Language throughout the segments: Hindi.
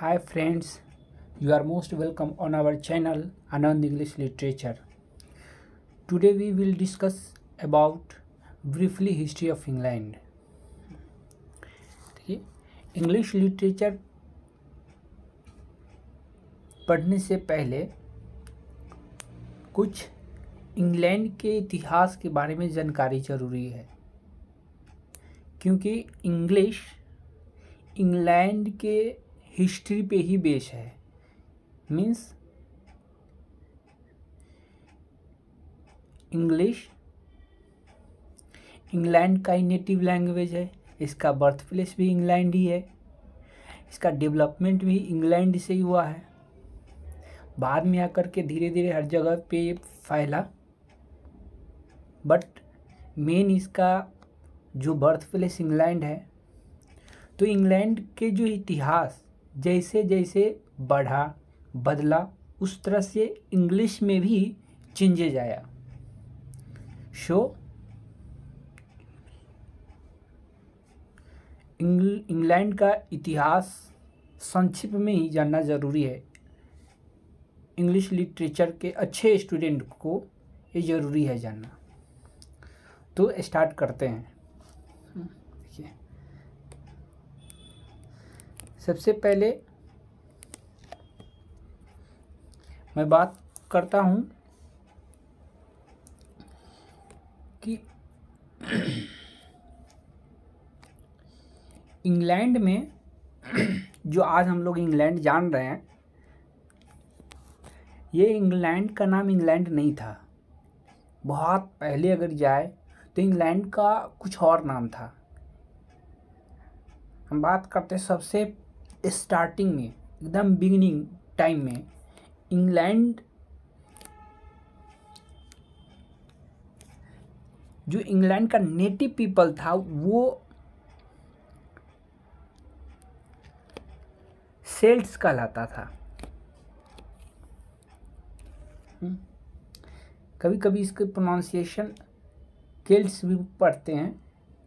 Hi friends you are most welcome on our channel Anand English literature today we will discuss about briefly history of England ठीक है इंग्लिश लिटरेचर पढ़ने से पहले कुछ इंग्लैंड के इतिहास के बारे में जानकारी ज़रूरी है क्योंकि इंग्लिश इंग्लैंड के हिस्ट्री पे ही बेस है मीन्स इंग्लिश इंग्लैंड का ही नेटिव लैंग्वेज है इसका बर्थ प्लेस भी इंग्लैंड ही है इसका डेवलपमेंट भी इंग्लैंड से ही हुआ है बाद में आकर के धीरे धीरे हर जगह पे ये फैला बट मेन इसका जो बर्थ प्लेस इंग्लैंड है तो इंग्लैंड के जो इतिहास जैसे जैसे बढ़ा बदला उस तरह से इंग्लिश में भी चेंजेज आया शो इंग्लैंड का इतिहास संक्षिप्त में ही जानना ज़रूरी है इंग्लिश लिटरेचर के अच्छे स्टूडेंट को ये ज़रूरी है जानना तो स्टार्ट करते हैं सबसे पहले मैं बात करता हूँ कि इंग्लैंड में जो आज हम लोग इंग्लैंड जान रहे हैं ये इंग्लैंड का नाम इंग्लैंड नहीं था बहुत पहले अगर जाए तो इंग्लैंड का कुछ और नाम था हम बात करते सबसे स्टार्टिंग में एकदम बिगनिंग टाइम में इंग्लैंड जो इंग्लैंड का नेटिव पीपल था वो सेल्ट्स कहलाता था हम्म। कभी कभी इसके प्रोनाउंसिएशन केल्ट्स भी पढ़ते हैं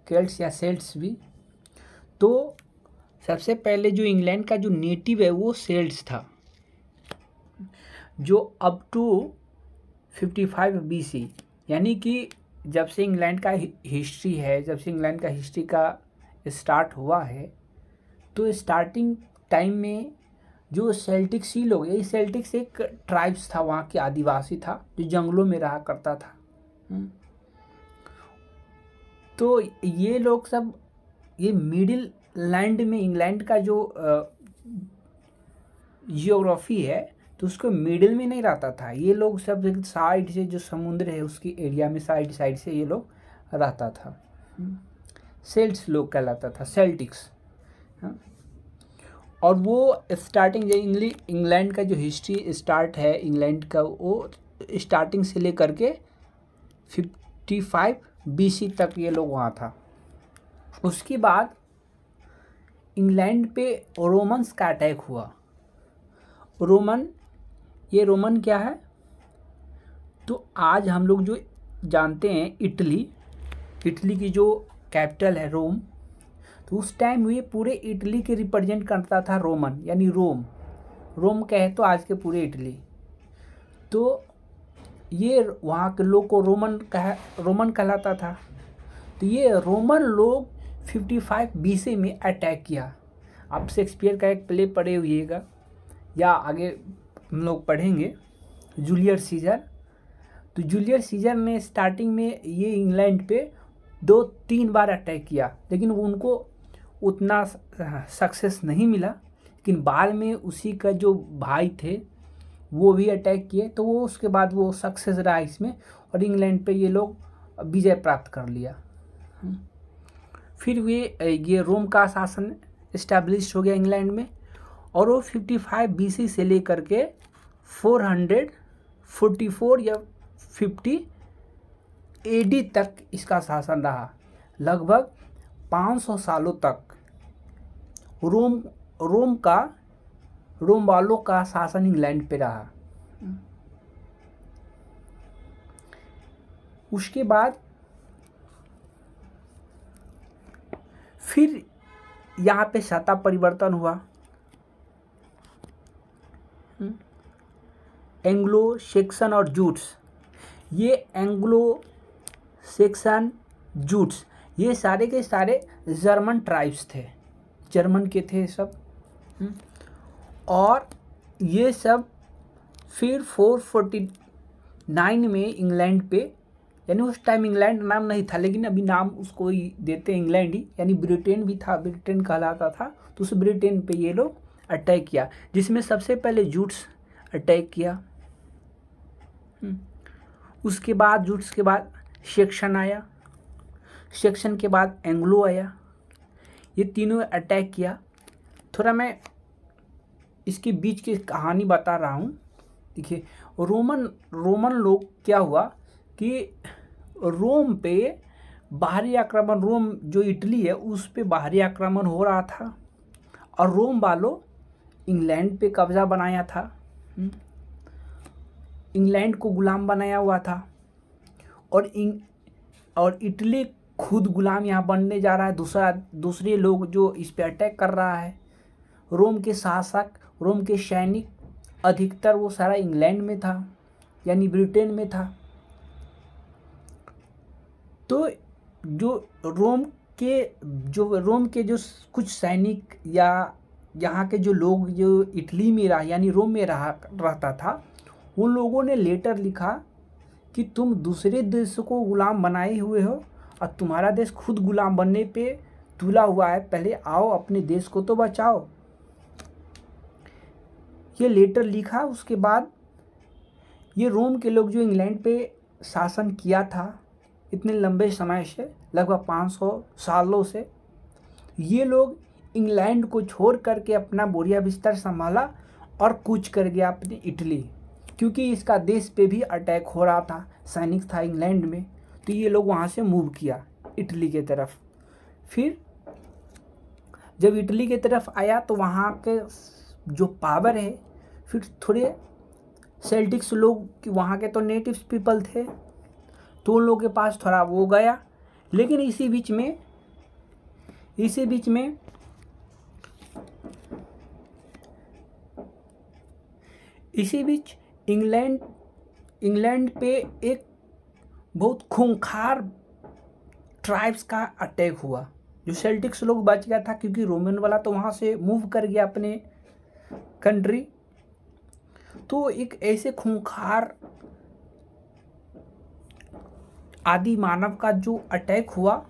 केल्ट्स या सेल्ट्स भी तो सबसे पहले जो इंग्लैंड का जो नेटिव है वो सेल्ड्स था जो अप टू बी सी यानी कि जब से इंग्लैंड का हिस्ट्री है जब से इंग्लैंड का हिस्ट्री का स्टार्ट हुआ है तो स्टार्टिंग टाइम में जो सेल्टिक सी लोग ये सेल्टिक्स एक ट्राइब्स था वहाँ के आदिवासी था जो जंगलों में रहा करता था हम्म। तो ये लोग सब ये मिडिल लैंड में इंग्लैंड का जो जियोग्राफी है तो उसको मिडिल में नहीं रहता था ये लोग सब साइड से जो समुद्र है उसकी एरिया में साइड साइड से ये लोग रहता था सेल्ट्स लोग कहलाता था सेल्टिक्स हाँ। और वो स्टार्टिंग जो इंग्लैंड का जो हिस्ट्री स्टार्ट है इंग्लैंड का वो स्टार्टिंग से लेकर के फिफ्टी फाइव बीसी तक ये लोग वहाँ था उसके बाद इंग्लैंड पे रोमन्स का अटैक हुआ रोमन ये रोमन क्या है तो आज हम लोग जो जानते हैं इटली इटली की जो कैपिटल है रोम तो उस टाइम ये पूरे इटली के रिप्रेजेंट करता था रोमन यानी रोम रोम कहे तो आज के पूरे इटली तो ये वहाँ के लोग को रोमन कह रोमन कहलाता था तो ये रोमन लोग 55 बीसे में अटैक किया आप शेक्सपियर का एक प्ले पढ़े हुएगा या आगे हम लोग पढ़ेंगे जूलियर सीजर तो जूलियर सीजर ने स्टार्टिंग में ये इंग्लैंड पे दो तीन बार अटैक किया लेकिन उनको उतना सक्सेस नहीं मिला लेकिन बाद में उसी का जो भाई थे वो भी अटैक किए तो वो उसके बाद वो सक्सेस रहा इसमें और इंग्लैंड पे ये लोग विजय प्राप्त कर लिया फिर हुए ये रोम का शासन इस्टेब्लिश हो गया इंग्लैंड में और वो 55 बी से लेकर के 444 या 50 एडी तक इसका शासन रहा लगभग 500 सालों तक रोम रोम का रोम वालों का शासन इंग्लैंड पे रहा हम्म। उसके बाद फिर यहाँ पे सत्ता परिवर्तन हुआ एंग्लो सेक्शन और जूट्स ये एंग्लो सेक्शन जूट्स ये सारे के सारे जर्मन ट्राइब्स थे जर्मन के थे सब और ये सब फिर फोर नाइन में इंग्लैंड पे यानी उस टाइम इंग्लैंड नाम नहीं था लेकिन अभी नाम उसको ही देते इंग्लैंड ही यानी ब्रिटेन भी था ब्रिटेन कहलाता था तो उस ब्रिटेन पे ये लोग अटैक किया जिसमें सबसे पहले जूट्स अटैक किया हम्म। उसके बाद जूट्स के बाद सेक्शन आया सेक्शन के बाद एंग्लो आया ये तीनों अटैक किया थोड़ा मैं इसके बीच की कहानी बता रहा हूँ देखिए रोमन रोमन लोग क्या हुआ कि रोम पे बाहरी आक्रमण रोम जो इटली है उस पे बाहरी आक्रमण हो रहा था और रोम वालों इंग्लैंड पे कब्जा बनाया था हम्म। इंग्लैंड को गुलाम बनाया हुआ था और इंग और इटली खुद गुलाम यहाँ बनने जा रहा है दूसरा दूसरे लोग जो इस पर अटैक कर रहा है रोम के शासक रोम के सैनिक अधिकतर वो सारा इंग्लैंड में था यानी ब्रिटेन में था तो जो रोम के जो रोम के जो कुछ सैनिक या यहाँ के जो लोग जो इटली में रहा यानी रोम में रहा रहता था उन लोगों ने लेटर लिखा कि तुम दूसरे देश को गुलाम बनाए हुए हो और तुम्हारा देश खुद गुलाम बनने पे तुला हुआ है पहले आओ अपने देश को तो बचाओ ये लेटर लिखा उसके बाद ये रोम के लोग जो इंग्लैंड पे शासन किया था इतने लंबे समय से लगभग 500 सालों से ये लोग इंग्लैंड को छोड़ करके अपना बोरिया बिस्तर संभाला और कूच कर गया अपनी इटली क्योंकि इसका देश पे भी अटैक हो रहा था सैनिक था इंग्लैंड में तो ये लोग वहाँ से मूव किया इटली के तरफ फिर जब इटली के तरफ आया तो वहाँ के जो पावर है फिर थोड़े सेल्टिक्स लोग वहाँ के तो नेटिव पीपल थे तो उन लोगों के पास थोड़ा वो गया लेकिन इसी बीच में इसी बीच में इसी बीच इंग्लैंड इंग्लैंड पे एक बहुत खूंखार ट्राइब्स का अटैक हुआ जो सेल्टिक्स लोग बच गया था क्योंकि रोमन वाला तो वहाँ से मूव कर गया अपने कंट्री तो एक ऐसे खूंखार आदि मानव का जो अटैक हुआ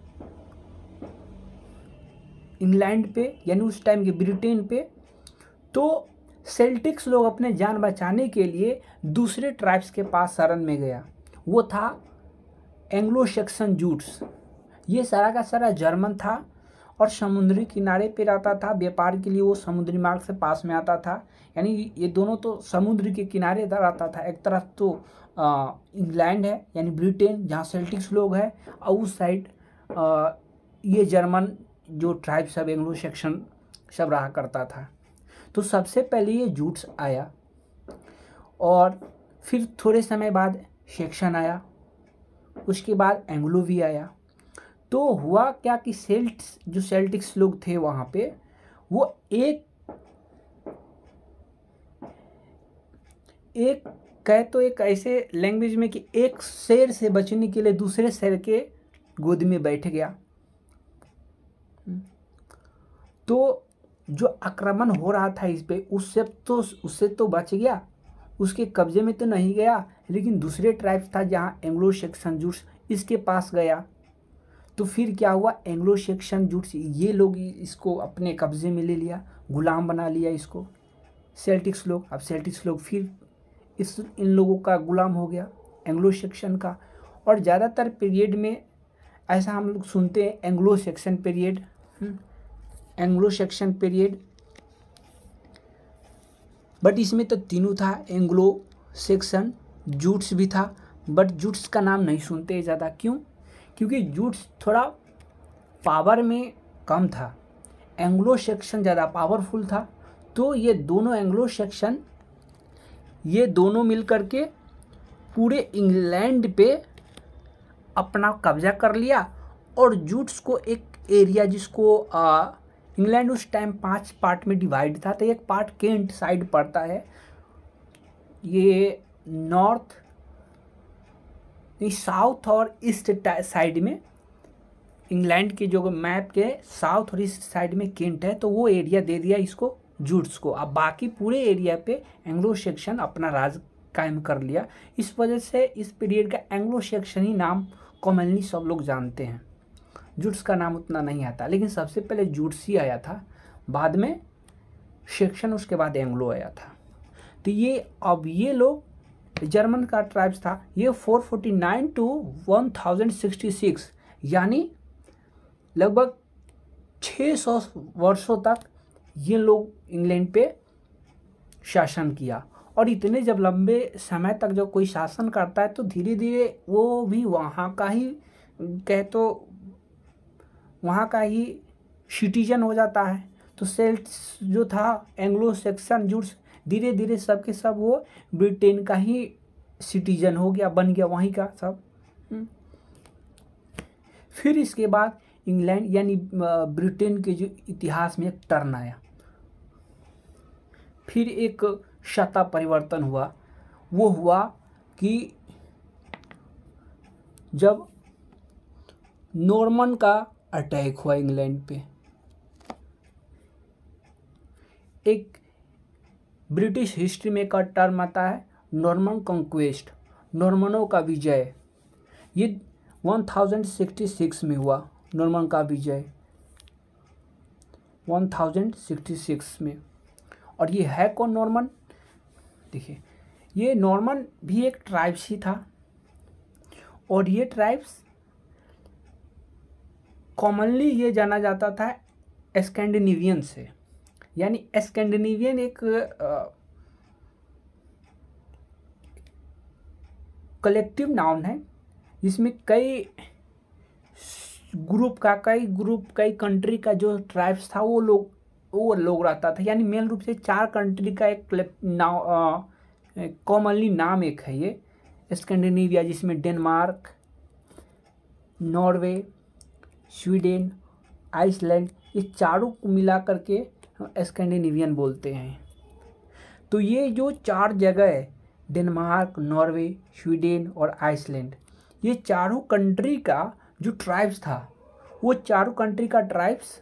इंग्लैंड पे यानी उस टाइम के ब्रिटेन पे तो सेल्टिक्स लोग अपने जान बचाने के लिए दूसरे ट्राइब्स के पास शरण में गया वो था एंग्लो सेक्सन जूट्स ये सारा का सारा जर्मन था और समुद्री किनारे पर रहता था व्यापार के लिए वो समुद्री मार्ग से पास में आता था यानी ये दोनों तो समुद्र के किनारे रहता था एक तरफ तो इंग्लैंड है यानी ब्रिटेन जहाँ सेल्टिक्स लोग हैं और उस साइड ये जर्मन जो ट्राइब सब एंग्लो सेक्शन सब रहा करता था तो सबसे पहले ये जूट्स आया और फिर थोड़े समय बाद सेक्शन आया उसके बाद एंग्लो भी आया तो हुआ क्या कि सेल्ट्स जो सेल्टिक्स लोग थे वहाँ पे वो एक एक कह तो एक ऐसे लैंग्वेज में कि एक शेर से बचने के लिए दूसरे शेर के गोद में बैठ गया तो जो आक्रमण हो रहा था इस पर उससे तो उससे तो बच गया उसके कब्जे में तो नहीं गया लेकिन दूसरे ट्राइब्स था जहाँ एंग्लो सेक्शन जुट्स इसके पास गया तो फिर क्या हुआ एंग्लो सेक्शन जुट्स ये लोग इसको अपने कब्जे में ले लिया गुलाम बना लिया इसको सेल्टिक्स लोग अब सेल्टिक्स लोग फिर इस इन लोगों का गुलाम हो गया एंग्लो सेक्शन का और ज़्यादातर पीरियड में ऐसा हम लोग सुनते हैं Anglo Saxon period hmm, Anglo Saxon period but इसमें तो तीनों था एंग्लो सेक्शन जूट्स भी था बट जूट्स का नाम नहीं सुनते ज़्यादा क्यों क्योंकि जूट्स थोड़ा पावर में कम था एंग्लो सेक्शन ज़्यादा पावरफुल था तो ये दोनों एंग्लो सेक्शन ये दोनों मिल के पूरे इंग्लैंड पे अपना कब्जा कर लिया और जूट्स को एक एरिया जिसको इंग्लैंड उस टाइम पांच पार्ट में डिवाइड था तो एक पार्ट केंट साइड पड़ता है ये नॉर्थ साउथ और ईस्ट साइड में इंग्लैंड के जो मैप के साउथ और ईस्ट साइड में केंट है तो वो एरिया दे दिया इसको जूट्स को अब बाकी पूरे एरिया पे एंग्लो सेक्शन अपना राज कायम कर लिया इस वजह से इस पीरियड का एंग्लो सेक्शन ही नाम कॉमनली सब लोग जानते हैं जूट्स का नाम उतना नहीं आता लेकिन सबसे पहले जूट्स ही आया था बाद में सेक्शन उसके बाद एंग्लो आया था तो ये अब ये लोग जर्मन का ट्राइब्स था ये 449 टू 1066 यानी लगभग 600 वर्षों तक ये लोग इंग्लैंड पे शासन किया और इतने जब लंबे समय तक जब कोई शासन करता है तो धीरे धीरे वो भी वहाँ का ही कह तो वहाँ का ही सिटीजन हो जाता है तो सेल्ट जो था एंग्लो सेक्शन जुट्स धीरे धीरे सब के सब वो ब्रिटेन का ही सिटीजन हो गया बन गया वहीं का सब हम्म। फिर इसके बाद इंग्लैंड यानी ब्रिटेन के जो इतिहास में एक टर्न आया फिर एक शता परिवर्तन हुआ वो हुआ कि जब नॉर्मन का अटैक हुआ इंग्लैंड पे एक ब्रिटिश हिस्ट्री में का टर्म आता है नॉर्मन कंक्वेस्ट नॉर्मनों का विजय ये 1066 में हुआ नॉर्मन का विजय 1066 में और ये है कौन नॉर्मन देखिए ये नॉर्मन भी एक ट्राइब्स ही था और ये ट्राइब्स कॉमनली ये जाना जाता था स्कैंडिनेवियन से यानी स्कैंडिनेवियन एक कलेक्टिव नाउन है जिसमें कई ग्रुप का कई ग्रुप कई कंट्री का जो ट्राइब्स था वो लोग वो लोग रहता था यानी मेन रूप से चार कंट्री का एक नाव कॉमनली नाम एक है ये स्कैंडिनेविया जिसमें डेनमार्क नॉर्वे स्वीडन आइसलैंड ये चारों को मिला करके स्कैंडिनेवियन बोलते हैं तो ये जो चार जगह है डेनमार्क नॉर्वे स्वीडन और आइसलैंड ये चारों कंट्री का जो ट्राइब्स था वो चारों कंट्री का ट्राइब्स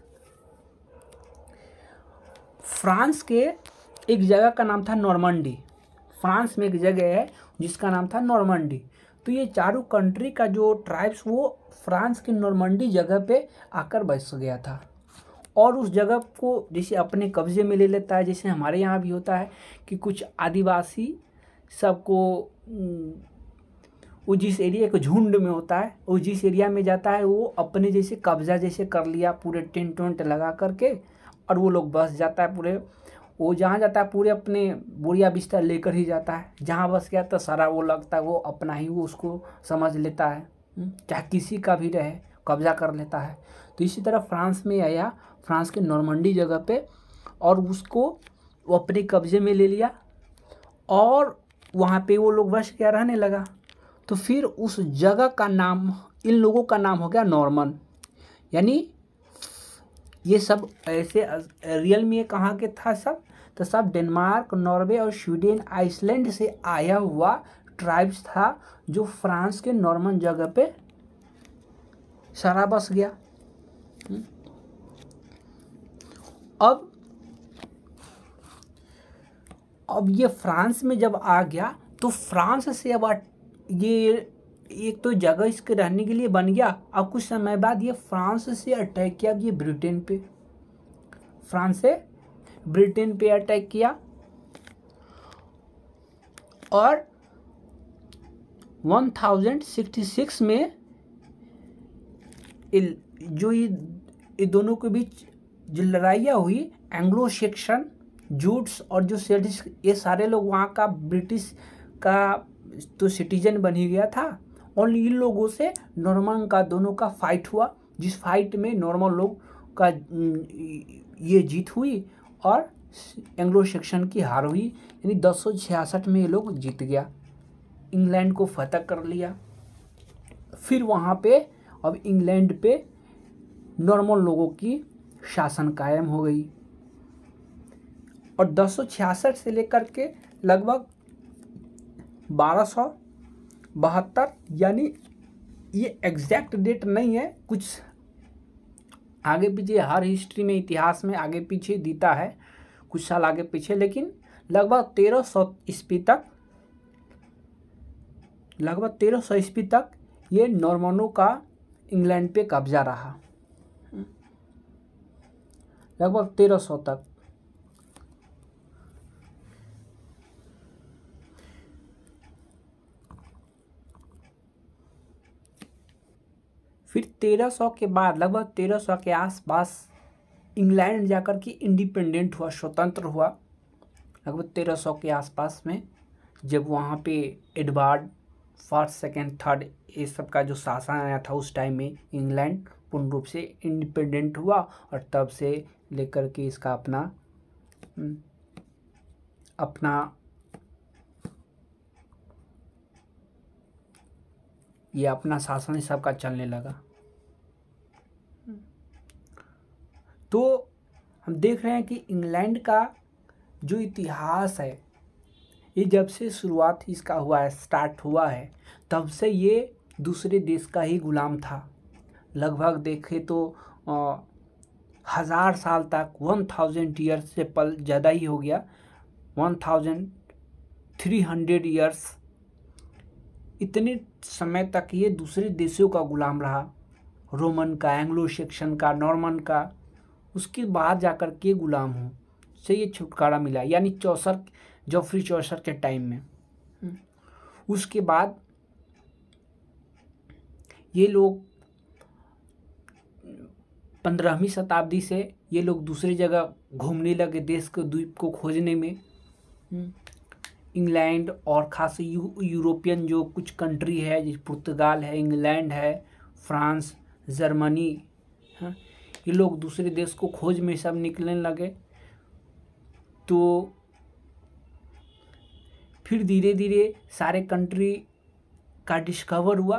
फ्रांस के एक जगह का नाम था नॉर्मंडी फ्रांस में एक जगह है जिसका नाम था नॉर्मंडी तो ये चारों कंट्री का जो ट्राइब्स वो फ्रांस के नॉर्मंडी जगह पे आकर बस गया था और उस जगह को जैसे अपने कब्जे में ले लेता है जैसे हमारे यहाँ भी होता है कि कुछ आदिवासी सबको वो जिस एरिया एक झुंड में होता है वो जिस एरिया में जाता है वो अपने जैसे कब्जा जैसे कर लिया पूरे टेंट वेंट लगा करके और वो लोग बस जाता है पूरे वो जहाँ जाता है पूरे अपने बोरिया बिस्तर लेकर ही जाता है जहाँ बस गया तो सारा वो लगता है वो अपना ही वो उसको समझ लेता है हम्म, चाहे किसी का भी रहे कब्जा कर लेता है तो इसी तरह फ्रांस में आया फ्रांस के नॉर्मंडी जगह पे और उसको वो अपने कब्जे में ले लिया और वहाँ पे वो लोग बस क्या रहने लगा तो फिर उस जगह का नाम इन लोगों का नाम हो गया नॉर्मन यानी ये सब ऐसे रियल में कहाँ के था सब तो सब डेनमार्क नॉर्वे और स्वीडन आइसलैंड से आया हुआ ट्राइब्स था जो फ्रांस के नॉर्मन जगह पे सारा बस गया हम्म। अब अब ये फ्रांस में जब आ गया तो फ्रांस से अब ये एक तो जगह इसके रहने के लिए बन गया अब कुछ समय बाद ये फ्रांस से अटैक किया ये ब्रिटेन पे फ्रांस से ब्रिटेन पे अटैक किया और 1066 में जो ये दोनों के बीच जो लड़ाइयाँ हुई एंग्लो सेक्शन जूट्स और जो सेडिस ये सारे लोग वहाँ का ब्रिटिश का तो सिटीजन बन ही गया था और इन लोगों से नॉर्मल का दोनों का फाइट हुआ जिस फाइट में नॉर्मल लोग का ये जीत हुई और एंग्लो सेक्शन की हार हुई यानी दस में ये लोग जीत गया इंग्लैंड को फतह कर लिया फिर वहाँ पे अब इंग्लैंड पे नॉर्मल लोगों की शासन कायम हो गई और दस से लेकर के लगभग बारह सौ बहत्तर यानी ये एग्जैक्ट डेट नहीं है कुछ आगे पीछे हर हिस्ट्री में इतिहास में आगे पीछे दीता है कुछ साल आगे पीछे लेकिन लगभग तेरह सौ ईस्वी तक लगभग तेरह सौ ईस्वी तक ये नॉर्मनों का इंग्लैंड पे कब्जा रहा लगभग तेरह सौ तक फिर 1300 के बाद लगभग 1300 के आसपास इंग्लैंड जाकर के इंडिपेंडेंट हुआ स्वतंत्र हुआ लगभग 1300 के आसपास में जब वहाँ पे एडवर्ड फर्स्ट सेकेंड थर्ड ये सब का जो शासन आया था उस टाइम में इंग्लैंड पूर्ण रूप से इंडिपेंडेंट हुआ और तब से लेकर के इसका अपना हम्म, अपना ये अपना शासन ही सबका चलने लगा तो हम देख रहे हैं कि इंग्लैंड का जो इतिहास है ये जब से शुरुआत इसका हुआ है स्टार्ट हुआ है तब से ये दूसरे देश का ही गुलाम था लगभग देखे तो आ, हज़ार साल तक वन थाउजेंड ईयर्स से पल ज़्यादा ही हो गया one thousand three hundred years इतने समय तक ये दूसरे देशों का गुलाम रहा रोमन का एंग्लो सेक्शन का नॉर्मन का उसके बाद जाकर के गुलाम हो से ये छुटकारा मिला यानी चौसर जॉफ्री चौसर के टाइम में हम्म। उसके बाद ये लोग पंद्रहवीं शताब्दी से ये लोग दूसरी जगह घूमने लगे देश के द्वीप को खोजने में हम्म। इंग्लैंड और ख़ास यू, यूरोपियन जो कुछ कंट्री है जैसे पुर्तगाल है इंग्लैंड है फ्रांस जर्मनी है हाँ, ये लोग दूसरे देश को खोज में सब निकलने लगे तो फिर धीरे धीरे सारे कंट्री का डिस्कवर हुआ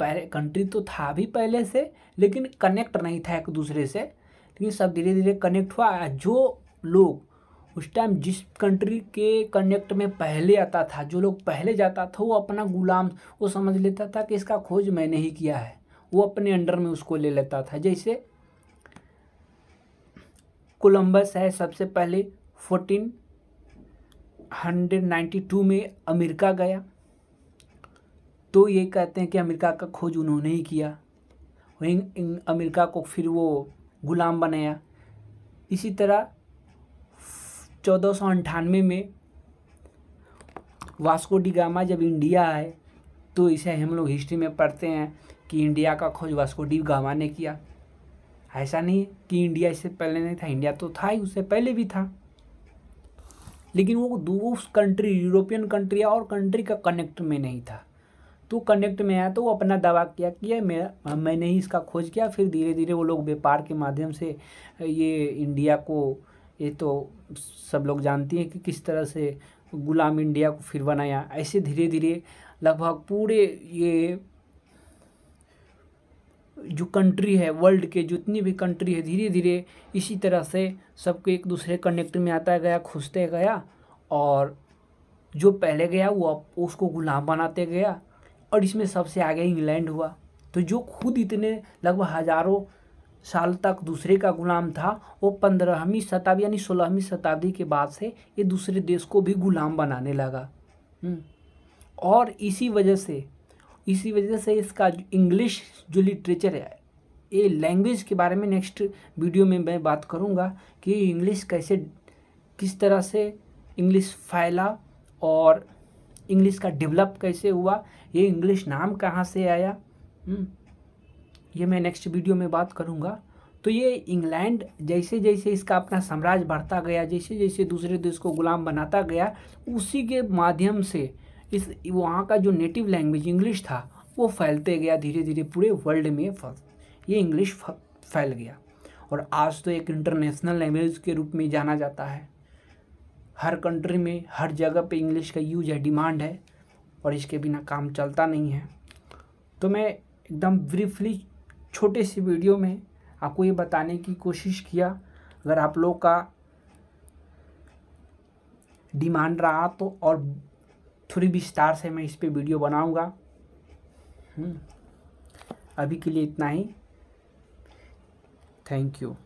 पहले कंट्री तो था भी पहले से लेकिन कनेक्ट नहीं था एक दूसरे से लेकिन सब धीरे धीरे कनेक्ट हुआ जो लोग उस टाइम जिस कंट्री के कनेक्ट में पहले आता था जो लोग पहले जाता था वो अपना गुलाम वो समझ लेता था कि इसका खोज मैंने ही किया है वो अपने अंडर में उसको ले लेता था जैसे कोलंबस है सबसे पहले फोर्टीन हंड्रेड नाइन्टी टू में अमेरिका गया तो ये कहते हैं कि अमेरिका का खोज उन्होंने ही किया वहीं अमेरिका को फिर वो गुलाम बनाया इसी तरह चौदह सौ अंठानवे में वास्को डिगामा जब इंडिया आए तो इसे हम लोग हिस्ट्री में पढ़ते हैं कि इंडिया का खोज वास्को डी गामा ने किया ऐसा नहीं कि इंडिया इससे पहले नहीं था इंडिया तो था ही उससे पहले भी था लेकिन वो दो कंट्री यूरोपियन कंट्री और कंट्री का कनेक्ट में नहीं था तो कनेक्ट में आया तो वो अपना दावा किया कि मेरा मैंने ही इसका खोज किया फिर धीरे धीरे वो लोग व्यापार के माध्यम से ये इंडिया को ये तो सब लोग जानती हैं कि किस तरह से गुलाम इंडिया को फिर बनाया ऐसे धीरे धीरे लगभग पूरे ये जो कंट्री है वर्ल्ड के जितनी भी कंट्री है धीरे धीरे इसी तरह से सबको एक दूसरे कनेक्ट में आता गया खुशते गया और जो पहले गया वो उसको गुलाम बनाते गया और इसमें सबसे आगे इंग्लैंड हुआ तो जो खुद इतने लगभग हज़ारों साल तक दूसरे का गुलाम था वो पंद्रहवीं शताब्दी यानी सोलहवीं शताब्दी के बाद से ये दूसरे देश को भी गुलाम बनाने लगा हम्म। और इसी वजह से इसी वजह से इसका इंग्लिश जो लिटरेचर है ये लैंग्वेज के बारे में नेक्स्ट वीडियो में मैं बात करूँगा कि इंग्लिश कैसे किस तरह से इंग्लिश फैला और इंग्लिश का डेवलप कैसे हुआ ये इंग्लिश नाम कहाँ से आया हम्म। ये मैं नेक्स्ट वीडियो में बात करूँगा तो ये इंग्लैंड जैसे जैसे इसका अपना साम्राज्य बढ़ता गया जैसे जैसे दूसरे देश को गुलाम बनाता गया उसी के माध्यम से इस वहाँ का जो नेटिव लैंग्वेज इंग्लिश था वो फैलते गया धीरे धीरे पूरे वर्ल्ड में ये इंग्लिश फैल गया और आज तो एक इंटरनेशनल लैंग्वेज के रूप में जाना जाता है हर कंट्री में हर जगह पे इंग्लिश का यूज है डिमांड है और इसके बिना काम चलता नहीं है तो मैं एकदम ब्रीफली छोटे सी वीडियो में आपको ये बताने की कोशिश किया अगर आप लोग का डिमांड रहा तो और थोड़ी विस्तार से मैं इस पर वीडियो बनाऊंगा हम्म। अभी के लिए इतना ही थैंक यू